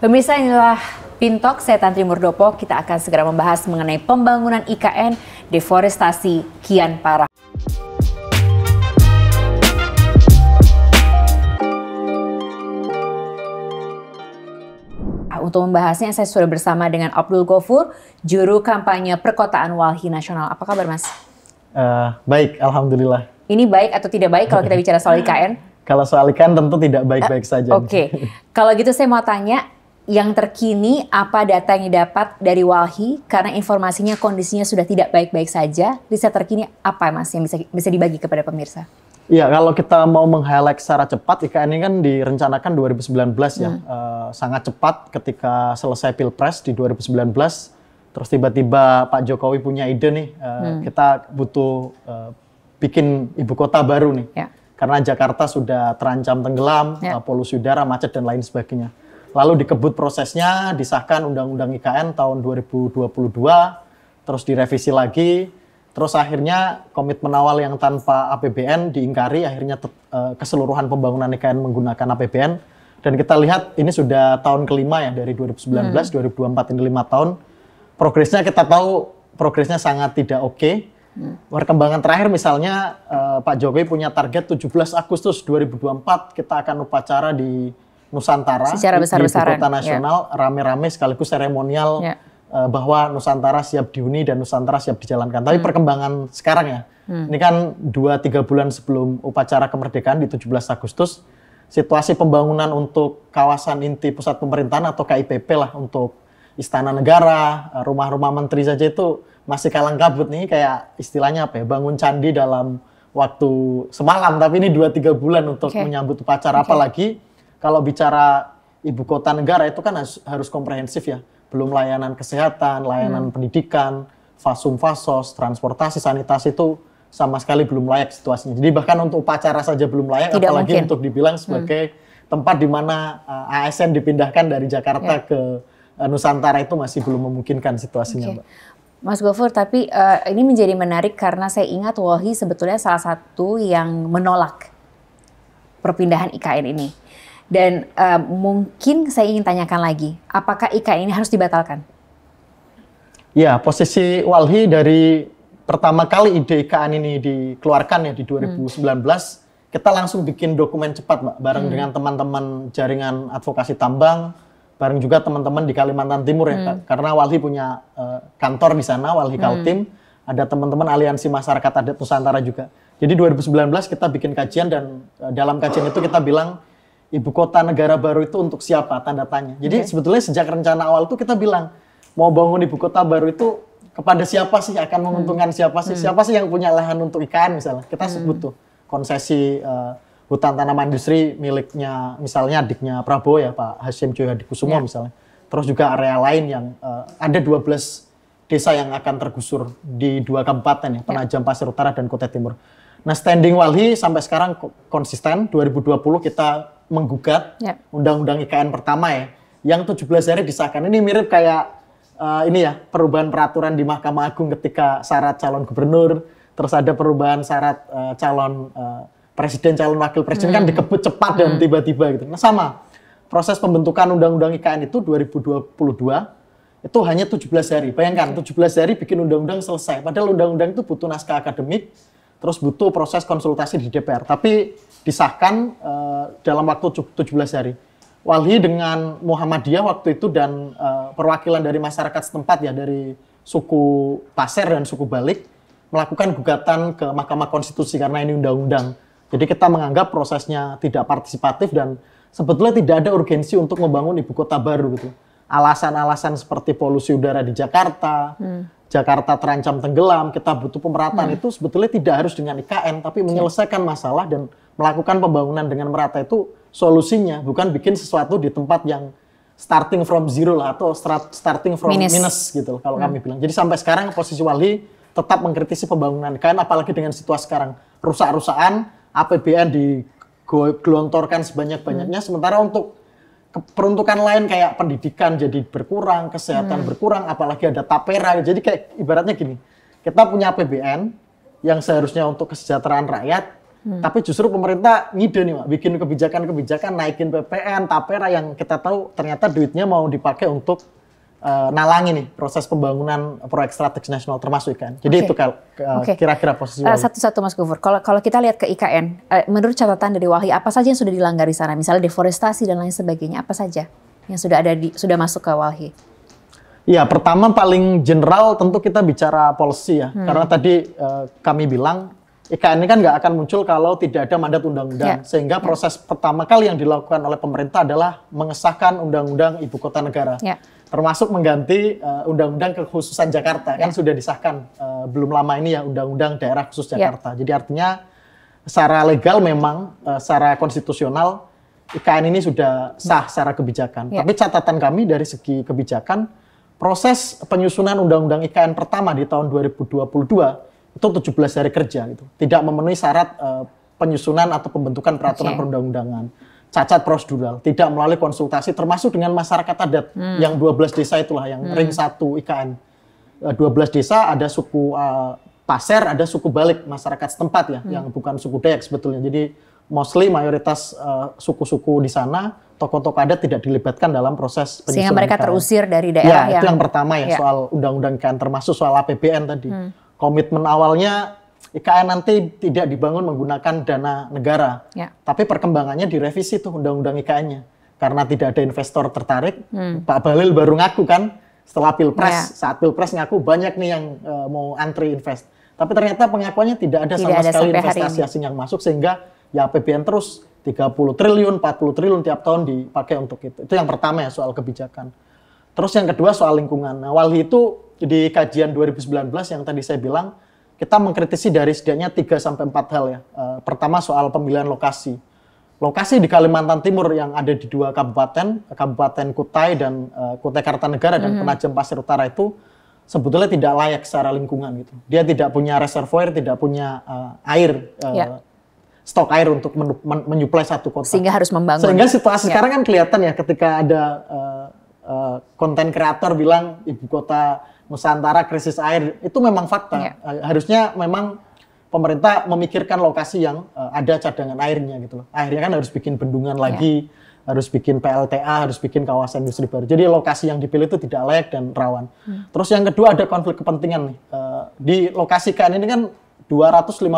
Pemirsa inilah Pintok, saya Tantri Murdopo. Kita akan segera membahas mengenai pembangunan IKN, deforestasi kian parah. Ah, untuk membahasnya saya sudah bersama dengan Abdul Gofur, juru kampanye Perkotaan Walhi Nasional. Apa kabar Mas? Uh, baik, Alhamdulillah. Ini baik atau tidak baik kalau kita bicara soal IKN? kalau soal IKN tentu tidak baik-baik uh, saja. Oke, okay. kalau gitu saya mau tanya, yang terkini apa data yang didapat dari Walhi karena informasinya kondisinya sudah tidak baik-baik saja. Riset terkini apa Mas yang bisa bisa dibagi kepada pemirsa? Iya, kalau kita mau meng-highlight secara cepat, IKN ini kan direncanakan 2019 ya. Hmm. Uh, sangat cepat ketika selesai Pilpres di 2019, terus tiba-tiba Pak Jokowi punya ide nih, uh, hmm. kita butuh uh, bikin ibu kota baru nih. Ya. Karena Jakarta sudah terancam tenggelam, ya. polusi udara, macet, dan lain sebagainya lalu dikebut prosesnya, disahkan Undang-Undang IKN tahun 2022, terus direvisi lagi, terus akhirnya komitmen awal yang tanpa APBN diingkari, akhirnya eh, keseluruhan pembangunan IKN menggunakan APBN. Dan kita lihat ini sudah tahun kelima ya dari 2019, hmm. 2024 ini lima tahun. Progresnya kita tahu progresnya sangat tidak oke. Okay. Hmm. Perkembangan terakhir misalnya eh, Pak Jokowi punya target 17 Agustus 2024 kita akan upacara di Nusantara Secara besar di ibu kota nasional ya. rame-rame yeah. sekaligus seremonial yeah. Ya. uh, bahwa Nusantara siap dihuni dan Nusantara siap dijalankan. Tapi hmm. perkembangan sekarang ya, hmm. ini kan 2-3 bulan sebelum upacara kemerdekaan di 17 Agustus, situasi pembangunan untuk kawasan inti pusat pemerintahan atau KIPP lah untuk istana negara, eh, rumah-rumah menteri saja itu masih kalang kabut nih kayak istilahnya apa ya, bangun candi dalam waktu semalam tapi ini 2-3 bulan untuk okay. menyambut upacara okay. apalagi kalau bicara ibu kota negara itu kan harus, harus komprehensif ya. Belum layanan kesehatan, layanan hmm. pendidikan, fasum fasos, transportasi, sanitasi itu sama sekali belum layak situasinya. Jadi bahkan untuk upacara saja belum layak, Tidak apalagi mungkin. untuk dibilang hmm. sebagai hmm. tempat di mana uh, eh, ASN dipindahkan dari Jakarta ya. ke uh, Nusantara itu masih belum memungkinkan situasinya, okay. Mbak. Mas Gofur, tapi uh, ini menjadi menarik karena saya ingat Wohi sebetulnya salah satu yang menolak perpindahan IKN ini. Dan uh, mungkin saya ingin tanyakan lagi, apakah IKN ini harus dibatalkan? Ya, posisi Walhi dari pertama kali ide IKN ini dikeluarkan ya di 2019, hmm. kita langsung bikin dokumen cepat, Mbak, bareng hmm. dengan teman-teman jaringan advokasi tambang, bareng juga teman-teman di Kalimantan Timur ya, hmm. karena Walhi punya uh, kantor di sana, Walhi hmm. Kaltim, ada teman-teman aliansi masyarakat adat Nusantara juga. Jadi 2019 kita bikin kajian dan uh, dalam kajian itu kita bilang ibu kota negara baru itu untuk siapa tanda tanya. Jadi okay. sebetulnya sejak rencana awal itu kita bilang mau bangun ibu kota baru itu kepada siapa sih akan menguntungkan hmm. siapa sih? Hmm. Siapa sih yang punya lahan untuk ikan misalnya? Kita hmm. sebut tuh konsesi uh, hutan tanaman industri miliknya misalnya adiknya Prabowo ya Pak Hashim Joyo Hadikusumo yeah. misalnya. Terus juga area lain yang uh, ada 12 desa yang akan tergusur di dua kabupaten ya, ya, Penajam Pasir Utara dan Kota Timur. Nah, standing Walhi sampai sekarang konsisten. 2020 kita menggugat yeah. undang-undang IKN pertama ya yang 17 hari disahkan. Ini mirip kayak uh, ini ya, perubahan peraturan di Mahkamah Agung ketika syarat calon gubernur, terus ada perubahan syarat uh, calon uh, presiden, calon wakil presiden mm. kan hmm. dikebut cepat mm. dan hmm. tiba-tiba gitu. Nah, sama. Proses pembentukan undang-undang IKN itu 2022 itu hanya 17 hari. Bayangkan 17 hari bikin undang-undang selesai. Padahal undang-undang itu butuh naskah akademik, terus butuh proses konsultasi di DPR. Tapi disahkan uh, dalam waktu 17 hari. Walhi dengan Muhammadiyah waktu itu dan uh, perwakilan dari masyarakat setempat ya dari suku Pasir dan suku Balik melakukan gugatan ke Mahkamah Konstitusi karena ini undang-undang. Jadi kita menganggap prosesnya tidak partisipatif dan sebetulnya tidak ada urgensi untuk membangun ibu kota baru gitu. Alasan-alasan seperti polusi udara di Jakarta, hmm Jakarta terancam tenggelam, kita butuh pemerataan hmm. itu sebetulnya tidak harus dengan IKN, tapi menyelesaikan masalah dan melakukan pembangunan dengan merata itu solusinya, bukan bikin sesuatu di tempat yang starting from zero lah atau start, starting from minus, minus gitu loh, kalau hmm. kami bilang. Jadi sampai sekarang posisi wali tetap mengkritisi pembangunan IKN, apalagi dengan situasi sekarang rusak-rusakan, APBN digelontorkan sebanyak-banyaknya, hmm. sementara untuk peruntukan lain kayak pendidikan jadi berkurang, kesehatan hmm. berkurang, apalagi ada tapera. Jadi kayak ibaratnya gini, kita punya APBN yang seharusnya untuk kesejahteraan rakyat, hmm. tapi justru pemerintah ngide nih, Pak, bikin kebijakan-kebijakan naikin PPN, tapera yang kita tahu ternyata duitnya mau dipakai untuk uh, eh, nalangi nih proses pembangunan proyek strategis nasional termasuk IKN. Jadi okay. itu kal kira okay. Kira -kira posisi uh, eh, Satu-satu Mas Gufur, kalau kalau kita lihat ke IKN, uh, eh, menurut catatan dari Walhi apa saja yang sudah dilanggar di sana? Misalnya deforestasi dan lain sebagainya, apa saja yang sudah ada di sudah masuk ke Walhi? Ya, pertama paling general tentu kita bicara polisi ya. Hmm. Karena tadi uh, kami bilang IKN ini kan nggak akan muncul kalau tidak ada mandat undang-undang. Yeah. Sehingga ya. proses yeah. pertama kali yang dilakukan oleh pemerintah adalah mengesahkan undang-undang ibu kota negara. Yeah termasuk mengganti undang eh, undang-undang kekhususan Jakarta kan ya. sudah disahkan uh, belum lama ini ya undang-undang daerah khusus ya. Jakarta. Yeah. Jadi artinya secara legal memang uh, secara konstitusional IKN ini sudah sah secara kebijakan. Yeah. Tapi catatan kami dari segi kebijakan proses penyusunan undang-undang IKN pertama di tahun 2022 itu 17 hari kerja gitu. Tidak memenuhi syarat uh, penyusunan atau pembentukan peraturan okay. perundang-undangan cacat prosedural, tidak melalui konsultasi termasuk dengan masyarakat adat hmm. yang 12 desa itulah yang hmm. ring 1 IKN. 12 desa ada suku uh, eh, Pasir, ada suku Balik masyarakat setempat ya hmm. yang bukan suku Dayak sebetulnya. Jadi mostly mayoritas eh, suku-suku uh, di sana tokoh-tokoh adat tidak dilibatkan dalam proses penyusunan sehingga mereka IKN. terusir dari daerah ya, yang itu yang pertama ya, ya. soal undang-undang IKN termasuk soal APBN tadi. Hmm. Komitmen awalnya IKN nanti tidak dibangun menggunakan dana negara, ya. tapi perkembangannya direvisi tuh undang-undang IKN-nya karena tidak ada investor tertarik. Hmm. Pak Balil baru ngaku kan setelah pilpres, ya. saat pilpres ngaku banyak nih yang uh, mau antri invest, tapi ternyata pengakuannya tidak ada tidak sama ada sekali investasi asing yang masuk sehingga ya APBN terus 30 triliun, 40 triliun tiap tahun dipakai untuk itu. Itu yang pertama ya soal kebijakan. Terus yang kedua soal lingkungan. Nah, Walhi itu di kajian 2019 yang tadi saya bilang kita mengkritisi dari setidaknya 3 sampai 4 hal ya. E, pertama soal pemilihan lokasi. Lokasi di Kalimantan Timur yang ada di dua kabupaten, Kabupaten Kutai dan e, Kutai Kartanegara dan mm -hmm. Penajam Pasir Utara itu sebetulnya tidak layak secara lingkungan gitu. Dia tidak punya reservoir, tidak punya uh, air uh, yeah. stok air untuk men men menyuplai satu kota. Sehingga harus membangun. Sehingga situasi ya. sekarang kan kelihatan ya ketika ada konten uh, uh, kreator bilang ibu kota Nusantara krisis air itu memang fakta. Yeah. Iya. Harusnya memang pemerintah memikirkan lokasi yang uh, ada cadangan airnya gitu loh. Airnya kan harus bikin bendungan yeah. lagi, harus bikin PLTA, harus bikin kawasan industri baru. Jadi lokasi yang dipilih itu tidak layak dan rawan. Hmm. Terus yang kedua ada konflik kepentingan nih. Uh, di lokasi kan ini kan 256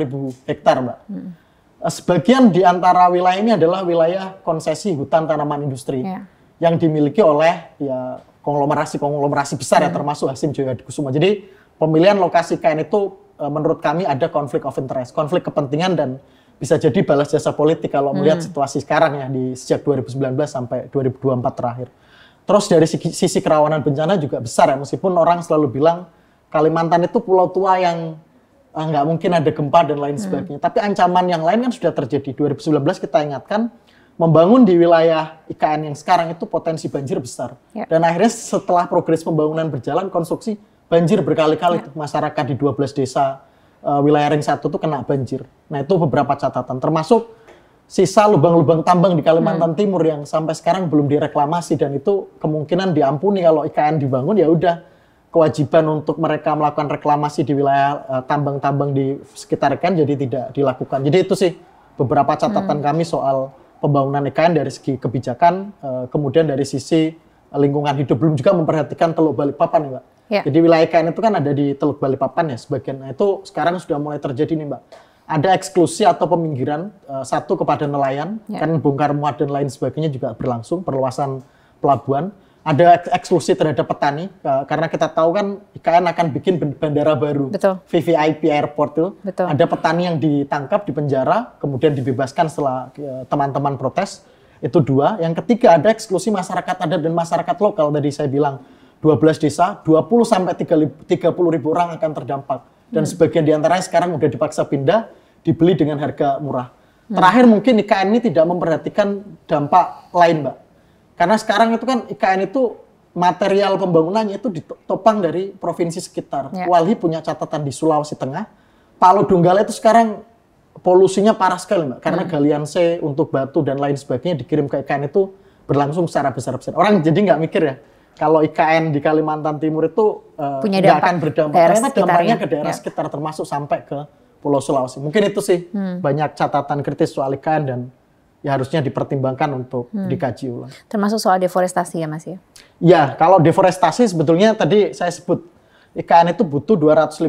ribu hektar, Mbak. Hmm. Eh, sebagian di antara wilayah ini adalah wilayah konsesi hutan tanaman industri yeah. yang dimiliki oleh ya konglomerasi-konglomerasi besar ya hmm. termasuk Hasim di Kusuma. Jadi pemilihan lokasi kain itu e, menurut kami ada konflik of interest, konflik kepentingan dan bisa jadi balas jasa politik kalau hmm. melihat situasi sekarang ya di sejak 2019 sampai 2024 terakhir. Terus dari sisi, sisi kerawanan bencana juga besar ya meskipun orang selalu bilang Kalimantan itu pulau tua yang e, nggak ah, mungkin ada gempa dan lain hmm. sebagainya. Tapi ancaman yang lain kan sudah terjadi. 2019 kita ingatkan membangun di wilayah IKN yang sekarang itu potensi banjir besar. Ya. Dan akhirnya setelah progres pembangunan berjalan, konstruksi banjir berkali-kali ya. masyarakat di 12 desa uh, wilayah ring satu itu kena banjir. Nah itu beberapa catatan, termasuk sisa lubang-lubang tambang di Kalimantan hmm. Timur yang sampai sekarang belum direklamasi dan itu kemungkinan diampuni kalau IKN dibangun ya udah kewajiban untuk mereka melakukan reklamasi di wilayah eh, tambang-tambang uh, di sekitar IKN jadi tidak dilakukan. Jadi itu sih beberapa catatan hmm. kami soal pembangunan IKN e dari segi kebijakan, eh, kemudian dari sisi lingkungan hidup belum juga memperhatikan Teluk Balikpapan, Mbak. Ya. Jadi wilayah IKN e itu kan ada di Teluk Balikpapan ya sebagian. Nah, itu sekarang sudah mulai terjadi nih, Mbak. Ada eksklusi atau peminggiran eh, satu kepada nelayan, ya. kan bongkar muat dan lain sebagainya juga berlangsung perluasan pelabuhan ada eksklusi terhadap petani uh, karena kita tahu kan IKN akan bikin bandara baru Betul. VVIP airport tuh. Betul. ada petani yang ditangkap di penjara kemudian dibebaskan setelah teman-teman uh, protes itu dua yang ketiga ada eksklusi masyarakat adat dan masyarakat lokal tadi saya bilang 12 desa 20 sampai 30 ribu orang akan terdampak dan hmm. sebagian diantaranya sekarang udah dipaksa pindah dibeli dengan harga murah hmm. terakhir mungkin IKN ini tidak memperhatikan dampak lain mbak karena sekarang itu kan IKN itu material pembangunannya itu ditopang dari provinsi sekitar. Ya. Walhi punya catatan di Sulawesi Tengah. Palu Donggala itu sekarang polusinya parah sekali, Mbak. Karena hmm. galian C untuk batu dan lain sebagainya dikirim ke IKN itu berlangsung secara besar-besaran. Orang jadi nggak mikir ya, kalau IKN di Kalimantan Timur itu uh, punya akan berdampak. Ternyata dampaknya ke daerah ya. sekitar, termasuk sampai ke Pulau Sulawesi. Mungkin itu sih hmm. banyak catatan kritis soal IKN dan ya harusnya dipertimbangkan untuk hmm. dikaji ulang. Termasuk soal deforestasi ya Mas ya? Ya, kalau deforestasi sebetulnya tadi saya sebut IKN itu butuh 256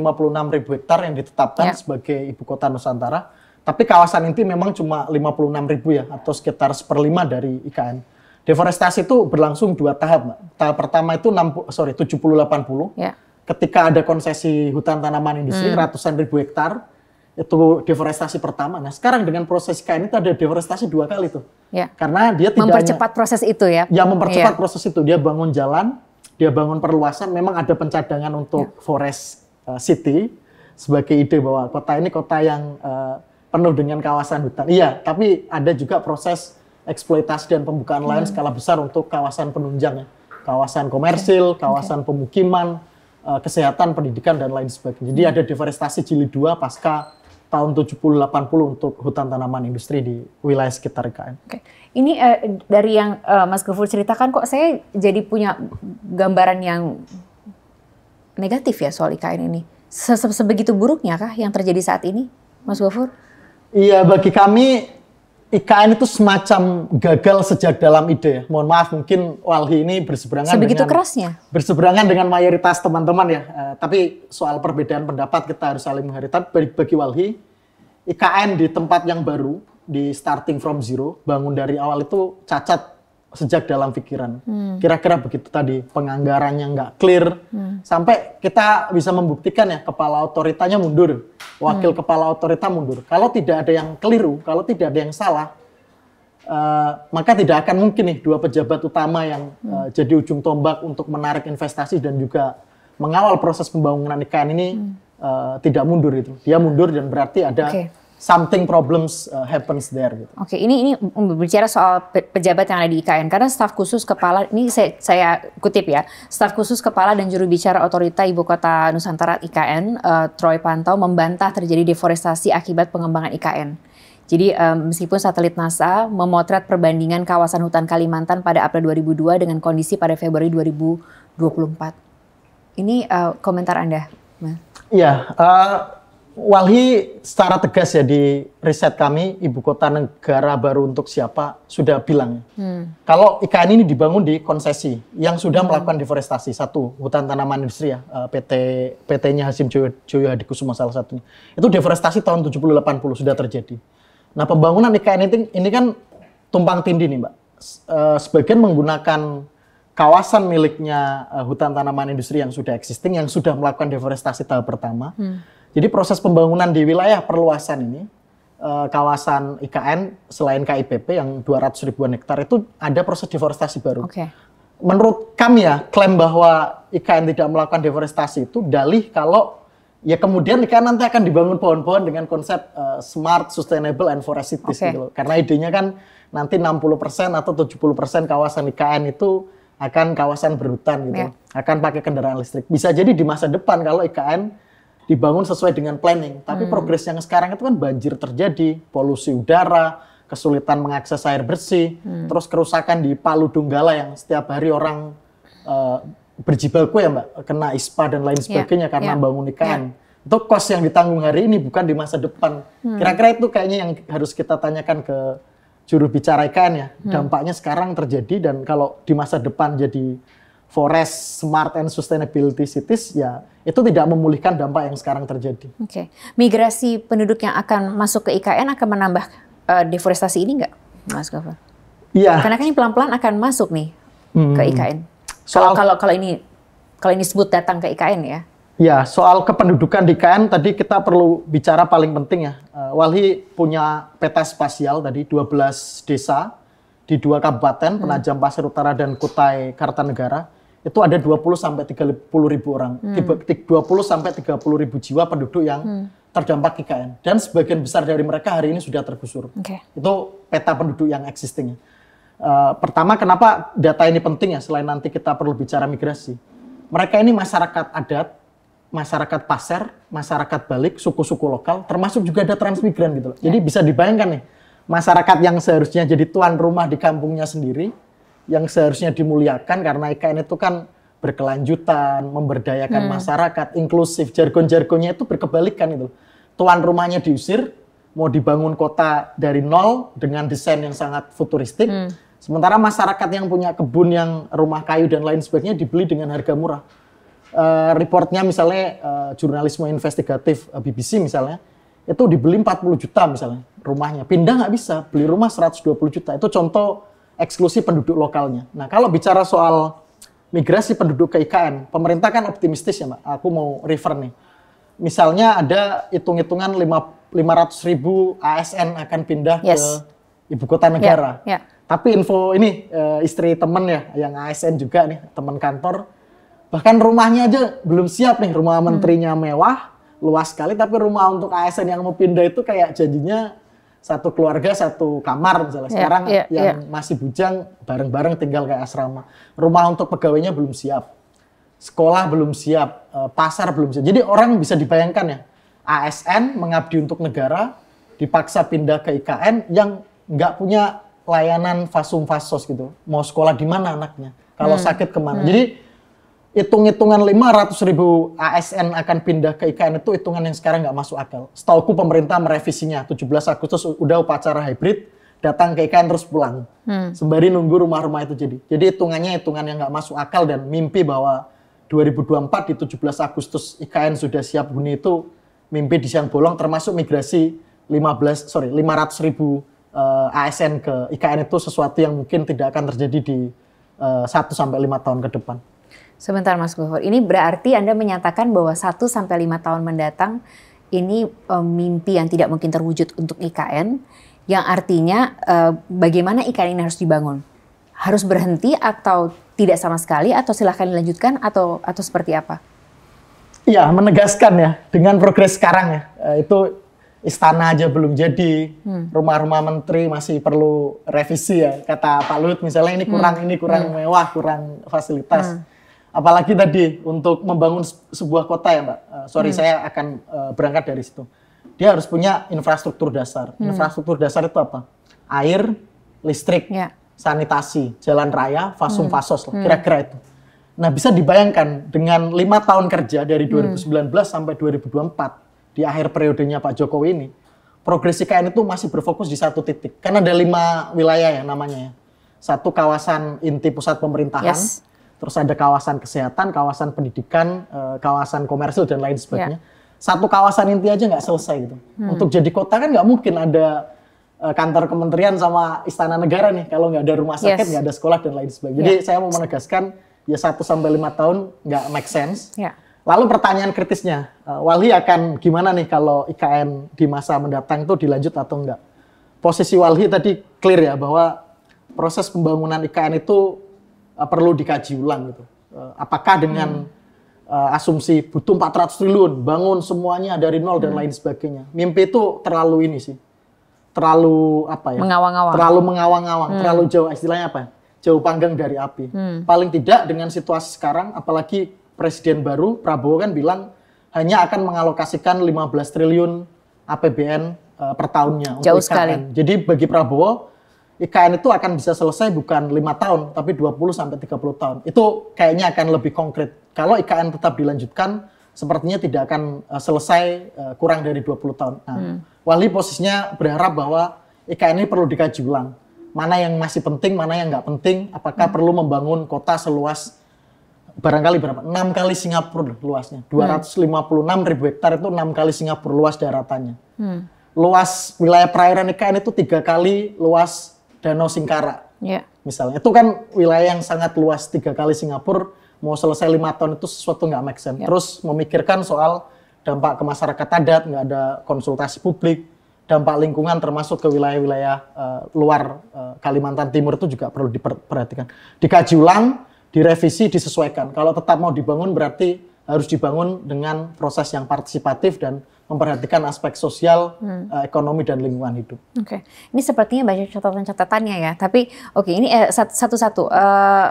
ribu hektar yang ditetapkan ya. sebagai ibu kota Nusantara. Tapi kawasan inti memang cuma 56 ribu ya, atau sekitar seperlima dari IKN. Deforestasi itu berlangsung dua tahap, Mbak. Tahap pertama itu 60, sorry 70-80. Ya. Ketika ada konsesi hutan tanaman industri hmm. ratusan ribu hektar, itu deforestasi pertama. Nah sekarang dengan proses KN itu ada deforestasi dua kali tuh. Ya. Karena dia tidak mempercepat hanya, proses itu ya. Ya mempercepat ya. proses itu. Dia bangun jalan, dia bangun perluasan. Memang ada pencadangan untuk ya. forest uh, city sebagai ide bahwa kota ini kota yang uh, penuh dengan kawasan hutan. Iya, tapi ada juga proses eksploitasi dan pembukaan hmm. lain ya. skala besar untuk kawasan penunjang ya. Kawasan komersil, okay. kawasan okay. pemukiman, uh, kesehatan, pendidikan dan lain sebagainya. Jadi hmm. ada deforestasi jilid dua pasca tahun 70-80 untuk hutan tanaman industri di wilayah sekitar IKN. Oke. Ini uh, dari yang uh, Mas Gufur ceritakan kok saya jadi punya gambaran yang negatif ya soal IKN ini. Se -se Sebegitu buruknya kah yang terjadi saat ini, Mas Gufur? Iya, bagi kami IKN itu semacam gagal sejak dalam ide. Mohon maaf, mungkin Walhi ini berseberangan Sebegitu dengan, kerasnya. Berseberangan dengan mayoritas teman-teman ya. Uh, tapi soal perbedaan pendapat kita harus saling menghargai. Bagi, bagi Walhi, IKN di tempat yang baru, di starting from zero, bangun dari awal itu cacat sejak dalam pikiran. kira hmm. Kira-kira begitu tadi penganggarannya nggak clear, hmm. sampai kita bisa membuktikan ya kepala otoritanya mundur, wakil hmm. kepala otorita mundur. Kalau tidak ada yang keliru, kalau tidak ada yang salah, uh, maka tidak akan mungkin nih dua pejabat utama yang uh, jadi ujung tombak untuk menarik investasi dan juga mengawal proses pembangunan ikan ini hmm. uh, tidak mundur itu. Dia mundur dan berarti ada. Okay something problems uh, happens there. Gitu. Oke, okay, ini ini um, berbicara soal pejabat yang ada di IKN karena staf khusus kepala ini saya, saya kutip ya, staf khusus kepala dan juru bicara otorita ibu kota Nusantara IKN uh, Troy Pantau membantah terjadi deforestasi akibat pengembangan IKN. Jadi um, meskipun satelit NASA memotret perbandingan kawasan hutan Kalimantan pada April 2002 dengan kondisi pada Februari 2024. Ini uh, komentar Anda. Iya, uh, Walhi secara tegas ya di riset kami ibu kota negara baru untuk siapa sudah bilang hmm. kalau IKN ini dibangun di konsesi yang sudah hmm. melakukan deforestasi satu hutan tanaman industri ya eh, PT PT-nya Hasim Joyo, Joyo Hadikusuma salah satunya itu deforestasi tahun 70-80 sudah terjadi nah pembangunan IKN ini, ini kan tumpang tindih nih mbak eh, sebagian menggunakan kawasan miliknya eh, hutan tanaman industri yang sudah existing yang sudah melakukan deforestasi tahap pertama hmm jadi proses pembangunan di wilayah perluasan ini eh, kawasan IKN selain KIPP yang 200 ribuan hektar itu ada proses deforestasi baru. Okay. Menurut kami ya klaim bahwa IKN tidak melakukan deforestasi itu dalih kalau ya kemudian IKN nanti akan dibangun pohon-pohon dengan konsep uh, smart, sustainable, and forestitis okay. gitu. Karena idenya kan nanti 60% atau 70% kawasan IKN itu akan kawasan berhutan gitu. Yeah. Akan pakai kendaraan listrik. Bisa jadi di masa depan kalau IKN dibangun sesuai dengan planning. Tapi hmm. progres yang sekarang itu kan banjir terjadi, polusi udara, kesulitan mengakses air bersih, hmm. terus kerusakan di Palu Donggala yang setiap hari orang uh, berjibaku ya mbak, kena ispa dan lain ya, sebagainya yeah. karena yeah. Ya. bangun ikan. Yeah. Itu kos yang ditanggung hari ini bukan di masa depan. Hmm. Kira-kira hmm. itu kayaknya yang harus kita tanyakan ke juru bicara ikan ya. Hmm. Dampaknya sekarang terjadi dan kalau di masa depan jadi forest smart and sustainability cities ya itu tidak memulihkan dampak yang sekarang terjadi. Oke, okay. migrasi penduduk yang akan masuk ke IKN akan menambah uh, deforestasi ini nggak, Mas Gafar? Iya. Karena kan ini pelan-pelan akan masuk nih hmm. ke IKN. Soal kalau, kalau ini kalau ini sebut datang ke IKN ya. Ya, soal kependudukan di IKN tadi kita perlu bicara paling penting ya. Uh, Walhi punya peta spasial tadi 12 desa di dua kabupaten, hmm. Penajam Pasir Utara dan Kutai Kartanegara itu ada 20 sampai 30 ribu orang, hmm. 20 sampai 30 ribu jiwa penduduk yang hmm. terdampak IKN dan sebagian besar dari mereka hari ini sudah tergusur. Okay. Itu peta penduduk yang existing. Uh, pertama, kenapa data ini penting ya selain nanti kita perlu bicara migrasi. Mereka ini masyarakat adat, masyarakat pasar, masyarakat balik, suku-suku lokal, termasuk juga ada transmigran gitu loh. Yeah. Jadi bisa dibayangkan nih, masyarakat yang seharusnya jadi tuan rumah di kampungnya sendiri, yang seharusnya dimuliakan karena IKN itu kan berkelanjutan, memberdayakan hmm. masyarakat, inklusif, jargon-jargonnya itu berkebalikan itu. Tuan rumahnya diusir, mau dibangun kota dari nol dengan desain yang sangat futuristik. Hmm. Sementara masyarakat yang punya kebun yang rumah kayu dan lain sebagainya dibeli dengan harga murah. Uh, reportnya misalnya uh, jurnalisme investigatif uh, eh, BBC misalnya itu dibeli 40 juta misalnya rumahnya. Pindah nggak bisa, beli rumah 120 juta. Itu contoh eksklusi penduduk lokalnya. Nah, kalau bicara soal migrasi penduduk ke IKN, pemerintah kan optimistis ya, Mbak. Aku mau refer nih. Misalnya ada hitung-hitungan 500 ribu ASN akan pindah yes. ke ibu kota negara. Yeah, yeah. Tapi info ini eh, istri temen ya, yang ASN juga nih, teman kantor. Bahkan rumahnya aja belum siap nih, rumah hmm. menterinya mewah, luas sekali. Tapi rumah untuk ASN yang mau pindah itu kayak jadinya satu keluarga satu kamar misalnya. Ya, Sekarang yeah, yeah, yang yeah. masih bujang bareng-bareng tinggal kayak asrama. Rumah untuk pegawainya belum siap. Sekolah belum siap, e, pasar belum siap. Jadi orang bisa dibayangkan ya, ASN mengabdi untuk negara, dipaksa pindah ke IKN yang nggak punya layanan fasum fasos gitu. Mau sekolah di mana anaknya? Kalau hmm. sakit kemana? Hmm. Jadi hitung-hitungan 500 ribu ASN akan pindah ke IKN itu hitungan yang sekarang nggak masuk akal. Setauku pemerintah merevisinya 17 Agustus udah upacara hybrid datang ke IKN terus pulang. Hmm. Sembari nunggu rumah-rumah itu jadi. Jadi hitungannya hitungan yang nggak masuk akal dan mimpi bahwa 2024 di 17 Agustus IKN sudah siap huni itu mimpi di siang bolong termasuk migrasi 15 sorry 500 ribu uh, eh, ASN ke IKN itu sesuatu yang mungkin tidak akan terjadi di uh, eh, 1 sampai 5 tahun ke depan. Sebentar Mas Gofur, ini berarti Anda menyatakan bahwa 1 sampai 5 tahun mendatang ini um, mimpi yang tidak mungkin terwujud untuk IKN yang artinya uh, bagaimana IKN ini harus dibangun? Harus berhenti atau tidak sama sekali atau silahkan dilanjutkan atau atau seperti apa? Ya, menegaskan ya dengan progres sekarang ya. Eh, itu istana aja belum jadi, hmm. rumah-rumah hmm. menteri masih perlu revisi ya. Kata Pak Luhut misalnya ini kurang hmm. ini kurang hmm. mewah, kurang fasilitas. Hmm apalagi tadi untuk membangun sebuah kota ya mbak uh, sorry hmm. saya akan uh, berangkat dari situ dia harus punya infrastruktur dasar hmm. infrastruktur dasar itu apa air listrik ya. sanitasi jalan raya fasum hmm. fasos hmm. kira-kira itu nah bisa dibayangkan dengan lima tahun kerja dari 2019 hmm. sampai 2024 di akhir periodenya Pak Jokowi ini progresi KN itu masih berfokus di satu titik karena ada lima wilayah ya namanya ya. satu kawasan inti pusat pemerintahan yes terus ada kawasan kesehatan, kawasan pendidikan, eh, kawasan komersil dan lain sebagainya. Yeah. Satu kawasan inti aja nggak selesai gitu. Hmm. Untuk jadi kota kan nggak mungkin ada eh, kantor kementerian sama istana negara nih kalau nggak ada rumah sakit, nggak yes. ada sekolah dan lain sebagainya. Yeah. Jadi saya mau menegaskan ya 1 sampai lima tahun nggak make sense. Yeah. Lalu pertanyaan kritisnya, eh, Walhi Wali akan gimana nih kalau IKN di masa mendatang itu dilanjut atau enggak? Posisi Walhi tadi clear ya bahwa proses pembangunan IKN itu Eh, perlu dikaji ulang gitu. Eh, apakah dengan hmm. uh, asumsi butuh 400 triliun, bangun semuanya dari nol dan hmm. lain sebagainya. Mimpi itu terlalu ini sih. Terlalu apa ya? Mengawang-awang. Terlalu mengawang-awang, hmm. terlalu jauh istilahnya apa? Ya? Jauh panggang dari api. Hmm. Paling tidak dengan situasi sekarang apalagi presiden baru Prabowo kan bilang hanya akan mengalokasikan 15 triliun APBN uh, per tahunnya jauh sekali. Jadi bagi Prabowo IKN itu akan bisa selesai bukan lima tahun, tapi 20 sampai 30 tahun. Itu kayaknya akan lebih konkret. Kalau IKN tetap dilanjutkan, sepertinya tidak akan eh, selesai eh, kurang dari 20 tahun. Nah, hmm. Wali posisinya berharap bahwa IKN ini perlu dikaji ulang. Mana yang masih penting, mana yang nggak penting, apakah hmm. perlu membangun kota seluas barangkali berapa? 6 kali Singapura luasnya. 256 hmm. ribu hektar itu 6 kali Singapura luas daratannya. Hmm. Luas wilayah perairan IKN itu tiga kali luas Danau Singkara. Yeah. Misalnya itu kan wilayah yang sangat luas tiga kali Singapura mau selesai lima tahun itu sesuatu nggak make sense. Yeah. Terus memikirkan soal dampak ke masyarakat adat nggak ada konsultasi publik, dampak lingkungan termasuk ke wilayah-wilayah uh, luar uh, Kalimantan Timur itu juga perlu diperhatikan. Dikaji ulang, direvisi, disesuaikan. Kalau tetap mau dibangun berarti harus dibangun dengan proses yang partisipatif dan memperhatikan aspek sosial, hmm. uh, ekonomi dan lingkungan hidup. Oke, okay. ini sepertinya banyak catatan-catatannya ya. Tapi oke okay, ini eh, satu-satu, uh,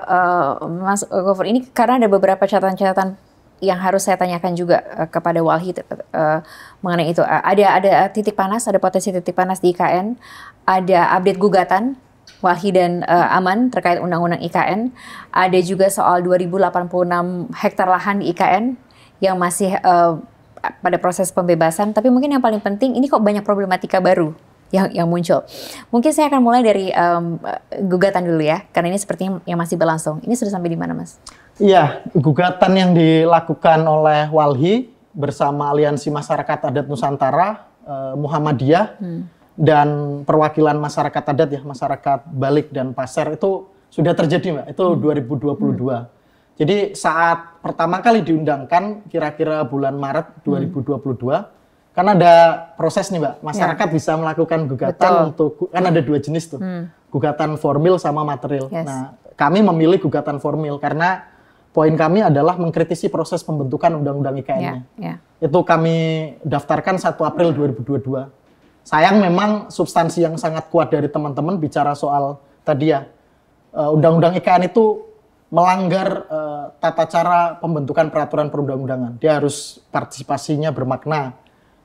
uh, Mas Gover. ini karena ada beberapa catatan-catatan yang harus saya tanyakan juga kepada Walhi uh, mengenai itu. Uh, ada ada titik panas, ada potensi titik panas di IKN, ada update gugatan Walhi dan uh, Aman terkait undang-undang IKN. Ada juga soal 2086 hektar lahan di IKN yang masih uh, pada proses pembebasan, tapi mungkin yang paling penting ini kok banyak problematika baru yang yang muncul. Mungkin saya akan mulai dari um, gugatan dulu ya, karena ini sepertinya yang masih berlangsung. Ini sudah sampai di mana, Mas? Iya, gugatan yang dilakukan oleh Walhi bersama Aliansi Masyarakat Adat Nusantara uh, Muhammadiyah hmm. dan perwakilan masyarakat adat ya, masyarakat Balik dan Pasar itu sudah terjadi, Mbak. Itu hmm. 2022. Hmm. Jadi saat pertama kali diundangkan kira-kira bulan Maret 2022 hmm. kan ada proses nih Mbak, masyarakat ya. bisa melakukan gugatan Betul. untuk kan ada dua jenis tuh. Hmm. Gugatan formil sama material. Yes. Nah, kami memilih gugatan formil karena poin kami adalah mengkritisi proses pembentukan undang-undang ikn Ya. Ya. Itu kami daftarkan 1 April 2022. Sayang memang substansi yang sangat kuat dari teman-teman bicara soal tadi ya eh, undang-undang IKN itu melanggar uh, tata cara pembentukan peraturan perundang-undangan. Dia harus partisipasinya bermakna.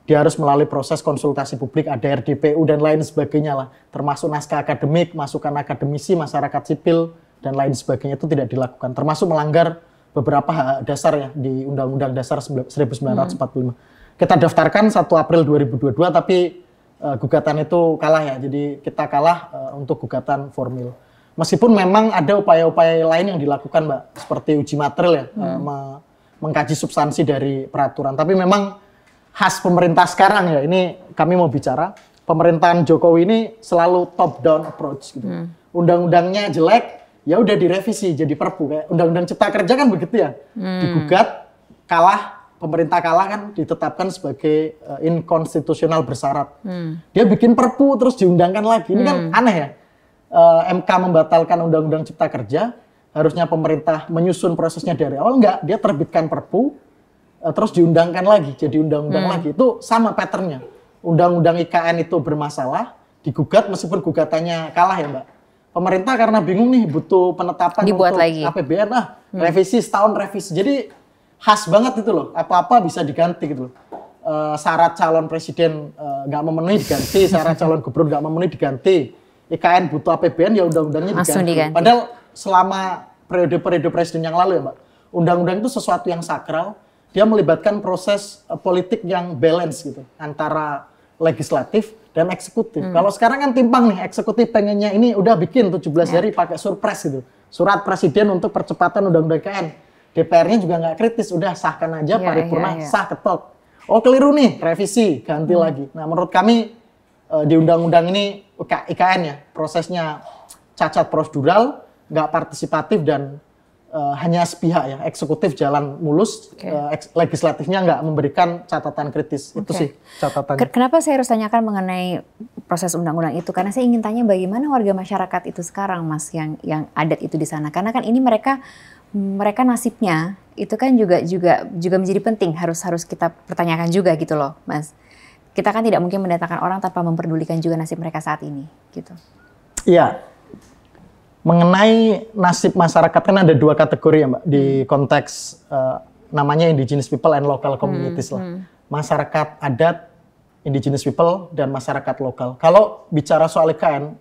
Dia harus melalui proses konsultasi publik ada RDPU dan lain sebagainya lah. Termasuk naskah akademik, masukan akademisi, masyarakat sipil dan lain sebagainya itu tidak dilakukan. Termasuk melanggar beberapa hak dasar ya di Undang-Undang Dasar 1945. Hmm. Kita daftarkan 1 April 2022 tapi uh, gugatan itu kalah ya. Jadi kita kalah uh, untuk gugatan formil. Meskipun memang ada upaya-upaya lain yang dilakukan, Mbak, seperti uji material ya, hmm. Eh, me mengkaji substansi dari peraturan. Tapi memang khas pemerintah sekarang ya, ini kami mau bicara, pemerintahan Jokowi ini selalu top down approach gitu. Hmm. Undang-undangnya jelek, ya udah direvisi jadi perpu kayak undang-undang cipta kerja kan begitu ya. Hmm. Digugat kalah pemerintah kalah kan ditetapkan sebagai uh, inkonstitusional bersyarat Hmm. Dia bikin perpu terus diundangkan lagi. Ini kan hmm. kan aneh ya uh, eh, MK membatalkan Undang-Undang Cipta Kerja, harusnya pemerintah menyusun prosesnya dari awal. Enggak, dia terbitkan perpu, uh, terus diundangkan lagi, jadi undang-undang hmm. lagi. Itu sama patternnya. Undang-undang IKN itu bermasalah, digugat meskipun gugatannya kalah ya Mbak. Pemerintah karena bingung nih butuh penetapan Dibuat untuk lagi. APBN, ah hmm. revisi setahun revisi. Jadi khas banget itu loh, apa-apa bisa diganti gitu loh. Uh, syarat calon presiden nggak uh, memenuhi diganti, syarat calon gubernur nggak memenuhi diganti, IKN butuh APBN ya undang-undangnya diganti. diganti. Padahal selama periode-periode presiden yang lalu ya Mbak, undang-undang itu sesuatu yang sakral, dia melibatkan proses eh, politik yang balance gitu antara legislatif dan eksekutif. Hmm. Kalau sekarang kan timpang nih, eksekutif pengennya ini udah bikin 17 ya. hari pakai surpres gitu. Surat presiden untuk percepatan undang-undang IKN. DPR-nya juga nggak kritis, udah sahkan aja ya, paripurna, ya, ya. sah ketok. Oh keliru nih, revisi, ganti hmm. lagi. Nah menurut kami eh, di undang-undang ini IKN ya, prosesnya cacat prosedural, nggak partisipatif dan uh, hanya sepihak ya, eksekutif jalan mulus, okay. uh, eh, legislatifnya nggak memberikan catatan kritis. Okay. Itu sih catatannya. Kenapa saya harus tanyakan mengenai proses undang-undang itu? Karena saya ingin tanya bagaimana warga masyarakat itu sekarang, Mas, yang yang adat itu di sana. Karena kan ini mereka mereka nasibnya itu kan juga juga juga menjadi penting harus harus kita pertanyakan juga gitu loh, Mas kita kan tidak mungkin mendatangkan orang tanpa memperdulikan juga nasib mereka saat ini, gitu. Iya. Mengenai nasib masyarakat kan ada dua kategori ya, Mbak, di hmm. konteks uh, namanya indigenous people and local hmm, communities hmm, lah. Hmm. Masyarakat adat, indigenous people dan masyarakat lokal. Kalau bicara soal IKN,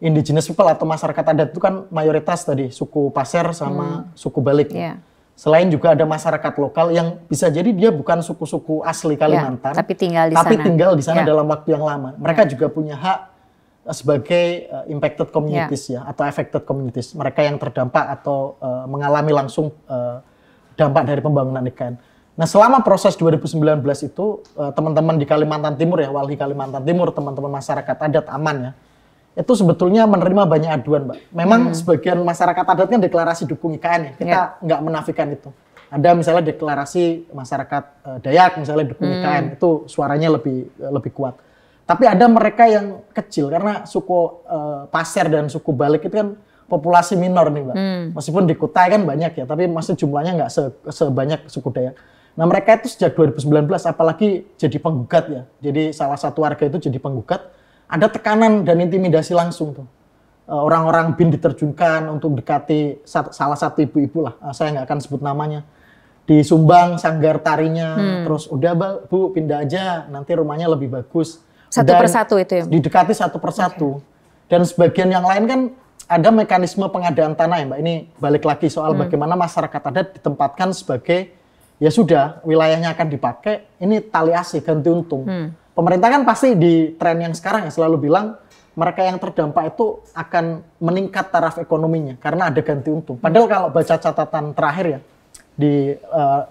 indigenous people atau masyarakat adat itu kan mayoritas tadi suku Pasir sama hmm. suku Balik. Yeah Selain juga ada masyarakat lokal yang bisa jadi dia bukan suku-suku asli ya, Kalimantan, ya, tapi tinggal di tapi sana, tinggal di sana ya. dalam waktu yang lama. Mereka ya. juga punya hak eh, sebagai uh, impacted communities ya. ya atau affected communities. Mereka yang terdampak atau uh, mengalami langsung uh, dampak dari pembangunan ikan. Nah, selama proses 2019 itu teman-teman uh, teman -teman di Kalimantan Timur ya, wali Kalimantan Timur, teman-teman masyarakat adat aman ya itu sebetulnya menerima banyak aduan, Mbak. Memang hmm. sebagian masyarakat adat kan deklarasi dukung IKN ya. Kita ya. nggak yeah. menafikan itu. Ada misalnya deklarasi masyarakat e, Dayak misalnya dukung hmm. IKN itu suaranya lebih e, lebih kuat. Tapi ada mereka yang kecil karena suku uh, Pasir dan suku Balik itu kan populasi minor nih, Mbak. Hmm. Meskipun di kota kan banyak ya, tapi masih jumlahnya nggak se sebanyak suku Dayak. Nah, mereka itu sejak 2019 apalagi jadi penggugat ya. Jadi salah satu warga itu jadi penggugat ada tekanan dan intimidasi langsung tuh. Eh, orang-orang bin diterjunkan untuk dekati salah satu ibu-ibu lah, eh, saya nggak akan sebut namanya. Di Sumbang, sanggar tarinya, hmm. terus udah bu pindah aja, nanti rumahnya lebih bagus. Satu dan persatu itu ya? Didekati satu persatu. Okay. Dan sebagian yang lain kan ada mekanisme pengadaan tanah ya mbak. Ini balik lagi soal hmm. bagaimana masyarakat adat ditempatkan sebagai ya sudah wilayahnya akan dipakai, ini tali asih ganti untung. Hmm pemerintah kan pasti di tren yang sekarang ya selalu bilang mereka yang terdampak itu akan meningkat taraf ekonominya karena ada ganti untung. Padahal kalau baca catatan terakhir ya di uh,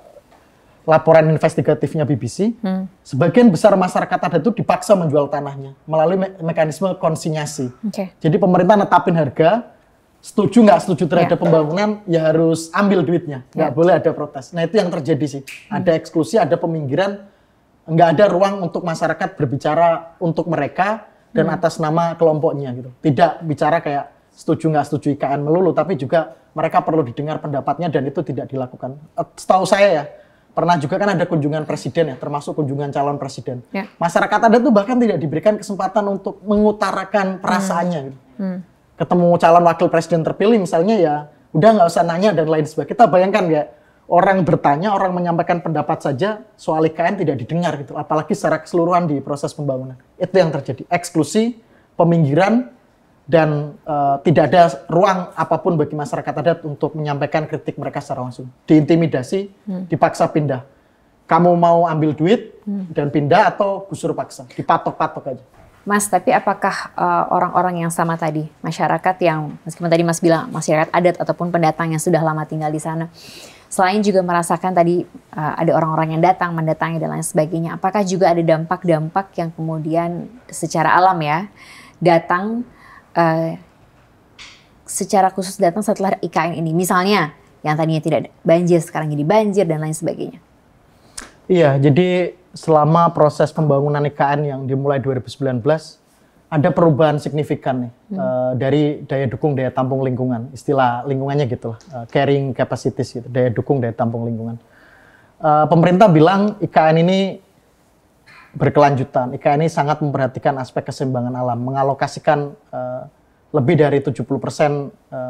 laporan investigatifnya BBC, hmm. sebagian besar masyarakat ada itu dipaksa menjual tanahnya melalui me mekanisme konsinyasi. Okay. Jadi pemerintah netapin harga, setuju nggak setuju terhadap yeah. pembangunan, ya harus ambil duitnya, nggak yeah. boleh ada protes. Nah itu yang terjadi sih, ada hmm. eksklusi, ada peminggiran, nggak ada ruang untuk masyarakat berbicara untuk mereka dan hmm. atas nama kelompoknya gitu. Tidak bicara kayak setuju nggak setuju IKN melulu, tapi juga mereka perlu didengar pendapatnya dan itu tidak dilakukan. Eh, setahu saya ya, pernah juga kan ada kunjungan presiden ya, termasuk kunjungan calon presiden. Ya. Masyarakat ada tuh bahkan tidak diberikan kesempatan untuk mengutarakan perasaannya. Hmm. Gitu. Hmm. Ketemu calon wakil presiden terpilih misalnya ya, udah nggak usah nanya dan lain sebagainya. Kita bayangkan ya orang bertanya, orang menyampaikan pendapat saja soal IKN tidak didengar gitu, apalagi secara keseluruhan di proses pembangunan. Itu yang terjadi, eksklusi, peminggiran, dan uh, tidak ada ruang apapun bagi masyarakat adat untuk menyampaikan kritik mereka secara langsung. Diintimidasi, hmm. dipaksa pindah. Kamu mau ambil duit hmm. dan pindah atau gusur paksa, dipatok-patok aja. Mas, tapi apakah eh, orang-orang uh, orang -orang yang sama tadi, masyarakat yang meskipun tadi Mas bilang masyarakat adat ataupun pendatang yang sudah lama tinggal di sana, selain juga merasakan tadi uh, ada orang-orang yang datang mendatangi dan lain sebagainya, apakah juga ada dampak-dampak yang kemudian secara alam ya datang uh, secara khusus datang setelah IKN ini, misalnya yang tadinya tidak banjir sekarang jadi banjir dan lain sebagainya. Iya, jadi selama proses pembangunan IKN yang dimulai 2019 ada perubahan signifikan nih hmm. uh, dari daya dukung daya tampung lingkungan istilah lingkungannya gitulah uh, eh, carrying capacities gitu daya dukung daya tampung lingkungan uh, pemerintah bilang IKN ini berkelanjutan IKN ini sangat memperhatikan aspek keseimbangan alam mengalokasikan uh, lebih dari 70% uh,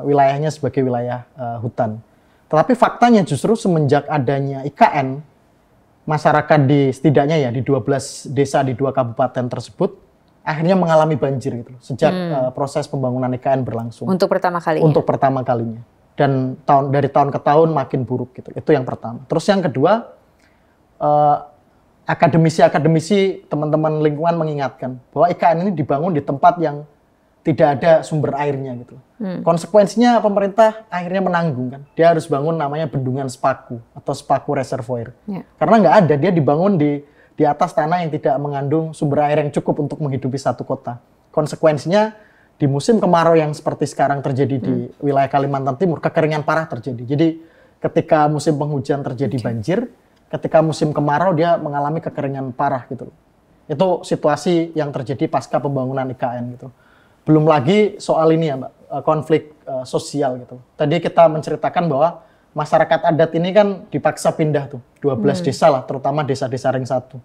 wilayahnya sebagai wilayah uh, hutan tetapi faktanya justru semenjak adanya IKN masyarakat di setidaknya ya di 12 desa di dua kabupaten tersebut akhirnya mengalami banjir gitu sejak hmm. uh, proses pembangunan IKN e berlangsung. Untuk pertama kalinya. Untuk pertama kalinya. Dan tahun dari tahun ke tahun makin buruk gitu. Itu yang pertama. Terus yang kedua uh, akademisi-akademisi teman-teman lingkungan mengingatkan bahwa IKN e ini dibangun di tempat yang tidak ada sumber airnya gitu. Hmm. Konsekuensinya pemerintah akhirnya menanggung kan. Dia harus bangun namanya bendungan sepaku atau sepaku reservoir. Yeah. Karena nggak ada, dia dibangun di di atas tanah yang tidak mengandung sumber air yang cukup untuk menghidupi satu kota. Konsekuensinya di musim kemarau yang seperti sekarang terjadi di hmm. wilayah Kalimantan Timur, kekeringan parah terjadi. Jadi ketika musim penghujan terjadi okay. banjir, ketika musim kemarau dia mengalami kekeringan parah gitu Itu situasi yang terjadi pasca pembangunan IKN gitu. Belum lagi soal ini ya Mbak, eh, konflik uh, sosial gitu. Tadi kita menceritakan bahwa masyarakat adat ini kan dipaksa pindah tuh 12 hmm. desa lah terutama desa-desa ring satu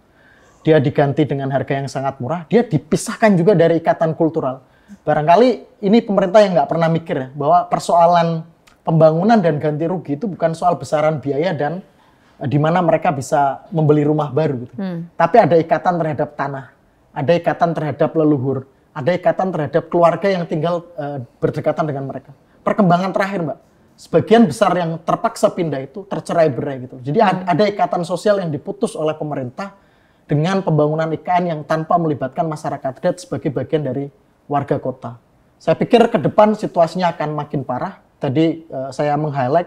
dia diganti dengan harga yang sangat murah dia dipisahkan juga dari ikatan kultural barangkali ini pemerintah yang nggak pernah mikir ya bahwa persoalan pembangunan dan ganti rugi itu bukan soal besaran biaya dan eh, di mana mereka bisa membeli rumah baru gitu. Hmm. Tapi ada ikatan terhadap tanah, ada ikatan terhadap leluhur, ada ikatan terhadap keluarga yang tinggal uh, berdekatan dengan mereka. Perkembangan terakhir, Mbak, sebagian besar yang terpaksa pindah itu tercerai berai gitu. Jadi hmm. ada ikatan sosial yang diputus oleh pemerintah dengan pembangunan IKN yang tanpa melibatkan masyarakat adat sebagai bagian dari warga kota. Saya pikir ke depan situasinya akan makin parah. Tadi uh, saya meng-highlight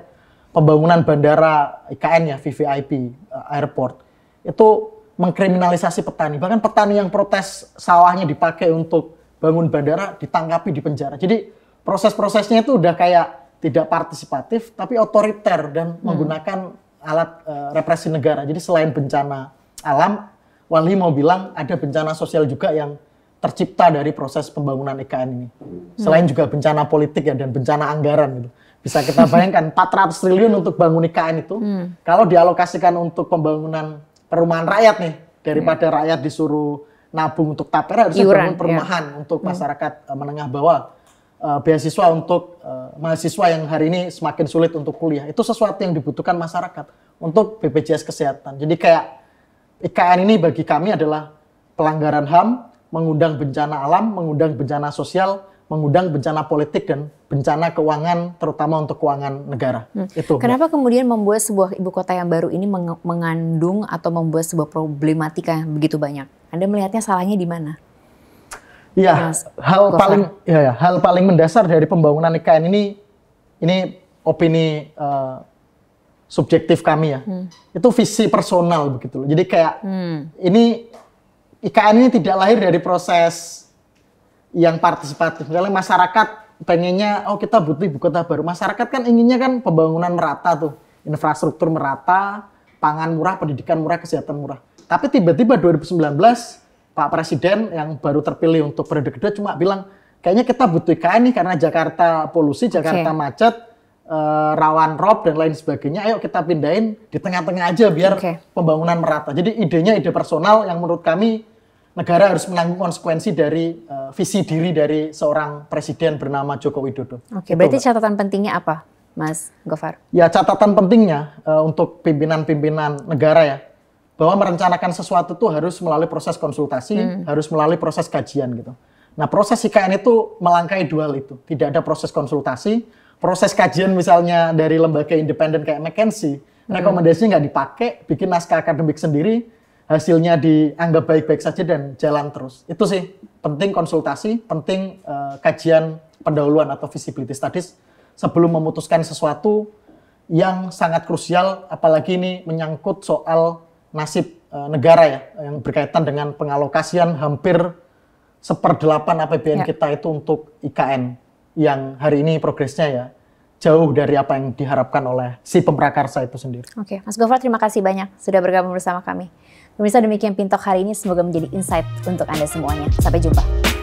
pembangunan bandara IKN ya, VVIP uh, eh, airport. Itu mengkriminalisasi petani. Bahkan petani yang protes sawahnya dipakai untuk bangun bandara ditangkapi di penjara. Jadi proses-prosesnya itu udah kayak tidak partisipatif tapi otoriter dan hmm. menggunakan alat uh, represi negara. Jadi selain bencana alam, Wali mau bilang ada bencana sosial juga yang tercipta dari proses pembangunan IKN ini. Hmm. Selain juga bencana politik ya dan bencana anggaran gitu. Bisa kita bayangkan 400 triliun untuk bangun IKN itu hmm. kalau dialokasikan untuk pembangunan perumahan rakyat nih daripada hmm. rakyat disuruh nabung untuk tapera harus bangun perumahan ya. untuk hmm. masyarakat hmm. menengah bawah uh, beasiswa untuk uh, mahasiswa yang hari ini semakin sulit untuk kuliah. Itu sesuatu yang dibutuhkan masyarakat untuk BPJS Kesehatan. Jadi kayak IKN ini bagi kami adalah pelanggaran HAM, mengundang bencana alam, mengundang bencana sosial, mengundang bencana politik dan bencana keuangan terutama untuk keuangan negara. Hmm. Itu. Kenapa kemudian membuat sebuah ibu kota yang baru ini mengandung atau membuat sebuah problematika yang begitu banyak? Anda melihatnya salahnya di mana? Iya, hal paling ya, ya, hal paling mendasar dari pembangunan IKN ini ini opini uh, subjektif kami ya. Hmm. Itu visi personal begitu loh. Jadi kayak hmm. ini IKN ini tidak lahir dari proses yang partisipatif. Misalnya masyarakat pengennya oh kita butuh ibu kota baru. Masyarakat kan inginnya kan pembangunan merata tuh, infrastruktur merata, pangan murah, pendidikan murah, kesehatan murah. Tapi tiba-tiba 2019 Pak Presiden yang baru terpilih untuk periode kedua cuma bilang kayaknya kita butuh IKN nih karena Jakarta polusi, Jakarta macet, e, rawan rob dan lain sebagainya. Ayo kita pindahin di tengah-tengah aja biar okay. pembangunan merata. Jadi idenya ide personal yang menurut kami negara harus menanggung konsekuensi dari e, visi diri dari seorang presiden bernama Joko Widodo. Oke, okay, gitu, berarti catatan pentingnya apa, Mas Gofar? Ya catatan pentingnya uh, untuk pimpinan-pimpinan negara ya bahwa merencanakan sesuatu itu harus melalui proses konsultasi, hmm. harus melalui proses kajian gitu. Nah, proses IKN itu melangkai dual itu. Tidak ada proses konsultasi, proses kajian misalnya dari lembaga independen kayak McKinsey, hmm. rekomendasinya nggak dipakai, bikin naskah akademik sendiri, hasilnya dianggap baik-baik saja dan jalan terus. Itu sih penting konsultasi, penting uh, kajian pendahuluan atau visibility studies sebelum memutuskan sesuatu yang sangat krusial apalagi ini menyangkut soal nasib e, negara ya yang berkaitan dengan pengalokasian hampir seperdelapan APBN ya. kita itu untuk IKN yang hari ini progresnya ya jauh dari apa yang diharapkan oleh si pemrakarsa itu sendiri. Oke, Mas Gofar terima kasih banyak sudah bergabung bersama kami. Pemirsa demikian Pintok hari ini semoga menjadi insight untuk Anda semuanya. Sampai jumpa.